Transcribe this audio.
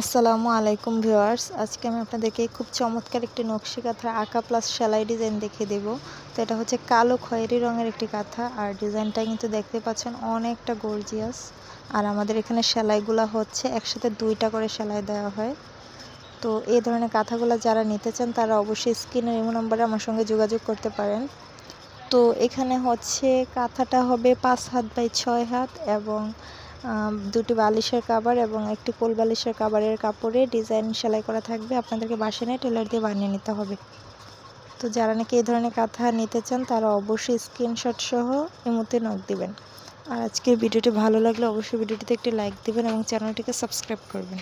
আসসালামু আলাইকুম ভিউয়ার্স আজকে আমি আপনাদেরকে খুব চমৎকার একটি নকশি কাঁথা আঁকা প্লাস সেলাই ডিজাইন দেখিয়ে দেব তো এটা হচ্ছে কালো খয়েরি রঙের একটি কাঁথা আর ডিজাইনটা কিন্তু দেখতে পাচ্ছেন অনেকটা গর্জিয়াস আর আমাদের এখানে সেলাইগুলো হচ্ছে একসাথে দুইটা করে সেলাই দেওয়া হয় তো এই ধরনের কাঁথাগুলো যারা নিতে চান তারা অবশ্যই স্ক্রিনের ইমো নম্বরে আমার সঙ্গে যোগাযোগ করতে পারেন তো এখানে হচ্ছে কাঁথাটা হবে পাঁচ হাত বাই ছয় হাত এবং দুটি বালিশের কাবার এবং একটি কোল বালিশের কাবারের কাপড়ে ডিজাইন সেলাই করা থাকবে আপনাদেরকে বাসে নিয়ে টেলার দিয়ে বানিয়ে নিতে হবে তো যারা নাকি এই ধরনের কাঁথা নিতে চান তারা অবশ্যই স্ক্রিনশট সহ এমতে নখ দিবেন আর আজকের ভিডিওটি ভালো লাগলে অবশ্যই ভিডিওটিতে একটি লাইক দিবেন এবং চ্যানেলটিকে সাবস্ক্রাইব করবেন